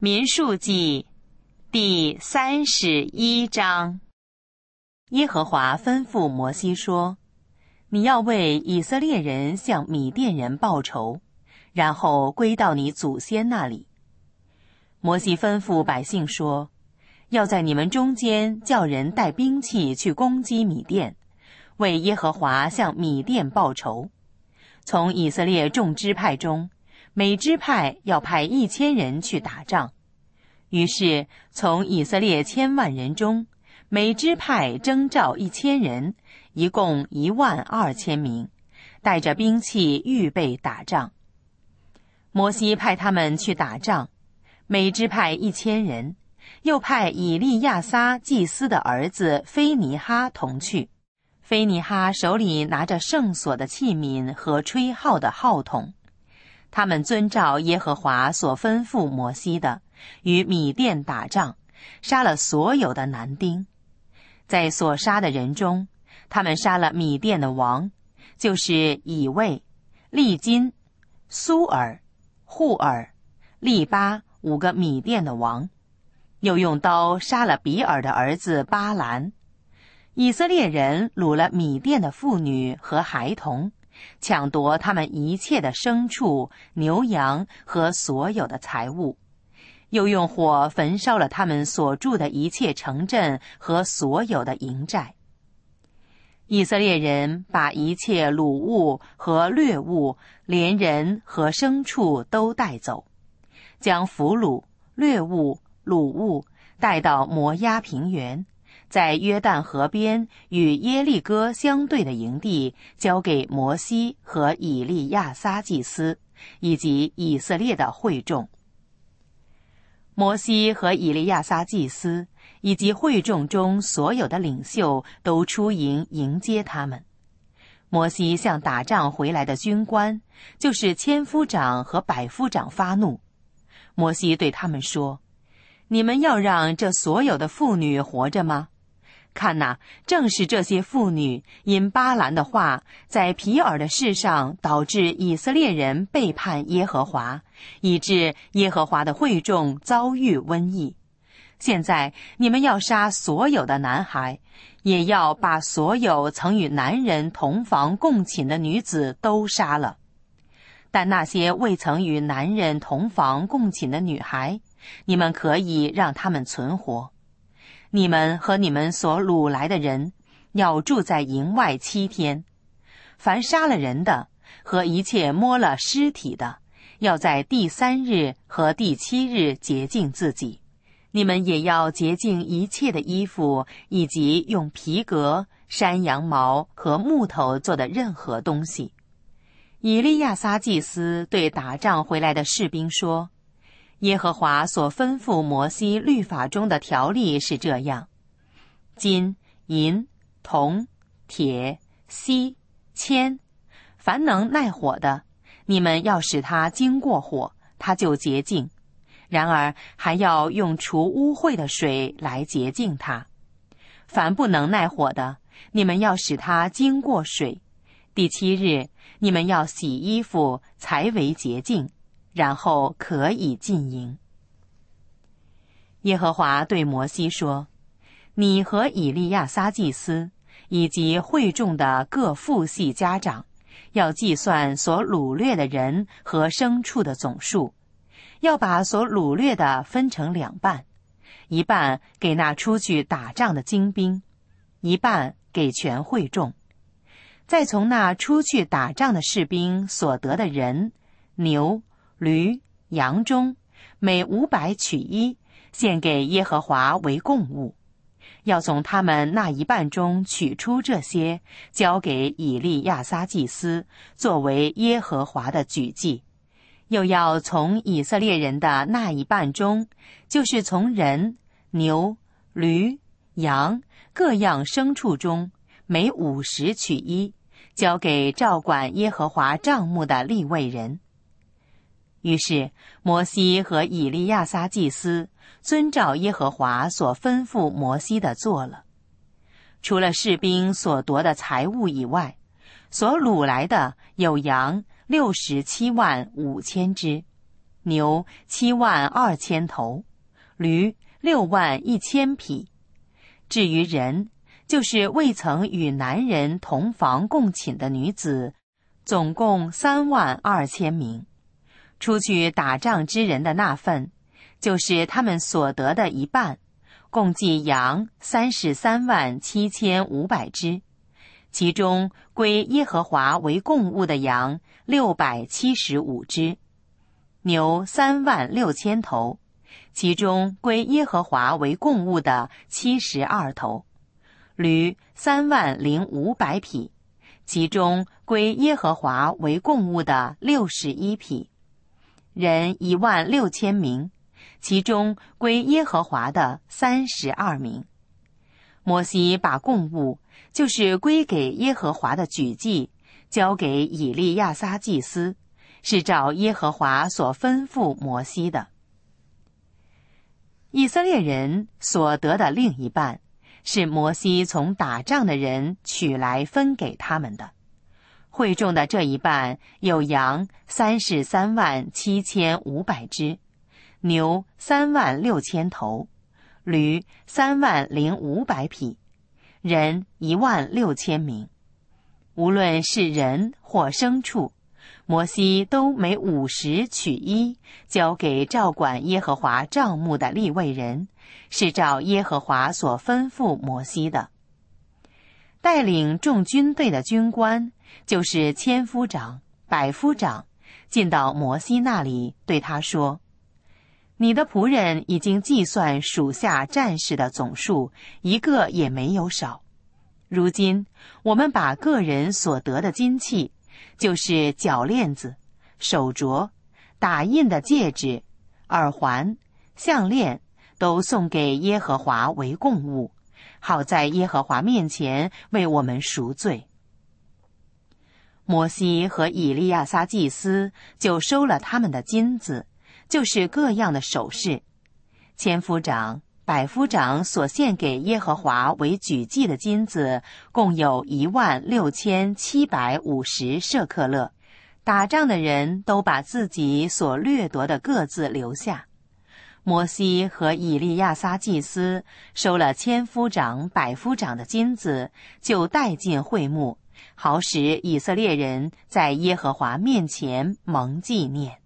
民数记第三十一章，耶和华吩咐摩西说：“你要为以色列人向米甸人报仇，然后归到你祖先那里。”摩西吩咐百姓说：“要在你们中间叫人带兵器去攻击米甸，为耶和华向米甸报仇。从以色列众支派中。”美支派要派一千人去打仗，于是从以色列千万人中，美支派征召一千人，一共一万二千名，带着兵器预备打仗。摩西派他们去打仗，美支派一千人，又派以利亚撒祭司的儿子菲尼哈同去，菲尼哈手里拿着圣所的器皿和吹号的号筒。他们遵照耶和华所吩咐摩西的，与米甸打仗，杀了所有的男丁。在所杀的人中，他们杀了米甸的王，就是以卫、利金、苏尔、护尔、利巴五个米甸的王。又用刀杀了比尔的儿子巴兰。以色列人掳了米甸的妇女和孩童。抢夺他们一切的牲畜、牛羊和所有的财物，又用火焚烧了他们所住的一切城镇和所有的营寨。以色列人把一切掳物和掠物，连人和牲畜都带走，将俘虏、掠物、掳物带到摩押平原。在约旦河边与耶利哥相对的营地，交给摩西和以利亚撒祭司以及以色列的会众。摩西和以利亚撒祭司以及会众中所有的领袖都出营迎接他们。摩西向打仗回来的军官，就是千夫长和百夫长发怒。摩西对他们说：“你们要让这所有的妇女活着吗？”看呐，正是这些妇女因巴兰的话，在皮尔的事上，导致以色列人背叛耶和华，以致耶和华的会众遭遇瘟疫。现在你们要杀所有的男孩，也要把所有曾与男人同房共寝的女子都杀了。但那些未曾与男人同房共寝的女孩，你们可以让他们存活。你们和你们所掳来的人要住在营外七天，凡杀了人的和一切摸了尸体的，要在第三日和第七日洁净自己。你们也要洁净一切的衣服以及用皮革、山羊毛和木头做的任何东西。以利亚撒祭司对打仗回来的士兵说。耶和华所吩咐摩西律法中的条例是这样：金、银、铜、铁、锡、铅，凡能耐火的，你们要使它经过火，它就洁净；然而还要用除污秽的水来洁净它。凡不能耐火的，你们要使它经过水。第七日，你们要洗衣服，才为洁净。然后可以进营。耶和华对摩西说：“你和以利亚撒祭司以及会众的各父系家长，要计算所掳掠的人和牲畜的总数，要把所掳掠的分成两半，一半给那出去打仗的精兵，一半给全会众。再从那出去打仗的士兵所得的人、牛。”驴、羊中，每五百取一，献给耶和华为供物；要从他们那一半中取出这些，交给以利亚撒祭司作为耶和华的举祭；又要从以色列人的那一半中，就是从人、牛、驴、羊各样牲畜中，每五十取一，交给照管耶和华账目的立位人。于是，摩西和以利亚撒祭司遵照耶和华所吩咐摩西的做了。除了士兵所夺的财物以外，所掳来的有羊六十七万五千只，牛七万二千头，驴六万一千匹。至于人，就是未曾与男人同房共寝的女子，总共三万二千名。出去打仗之人的那份，就是他们所得的一半，共计羊三十三万七千五百只，其中归耶和华为贡物的羊六百七十五只，牛三万六千头，其中归耶和华为贡物的七十二头，驴三万零五百匹，其中归耶和华为贡物的六十一匹。人一万六千名，其中归耶和华的三十二名。摩西把供物，就是归给耶和华的举祭，交给以利亚撒祭司，是照耶和华所吩咐摩西的。以色列人所得的另一半，是摩西从打仗的人取来分给他们的。会众的这一半有羊三十三万七千五百只，牛三万六千头，驴三万零五百匹，人一万六千名。无论是人或牲畜，摩西都每五十取一，交给照管耶和华帐目的立位人，是照耶和华所吩咐摩西的。带领众军队的军官就是千夫长、百夫长，进到摩西那里，对他说：“你的仆人已经计算属下战士的总数，一个也没有少。如今我们把个人所得的金器，就是脚链子、手镯、打印的戒指、耳环、项链，都送给耶和华为供物。”好在耶和华面前为我们赎罪。摩西和以利亚撒祭司就收了他们的金子，就是各样的首饰。千夫长、百夫长所献给耶和华为举祭的金子，共有一万六千七百五十舍克勒。打仗的人都把自己所掠夺的各自留下。摩西和以利亚撒祭司收了千夫长、百夫长的金子，就带进会幕，好使以色列人在耶和华面前蒙纪念。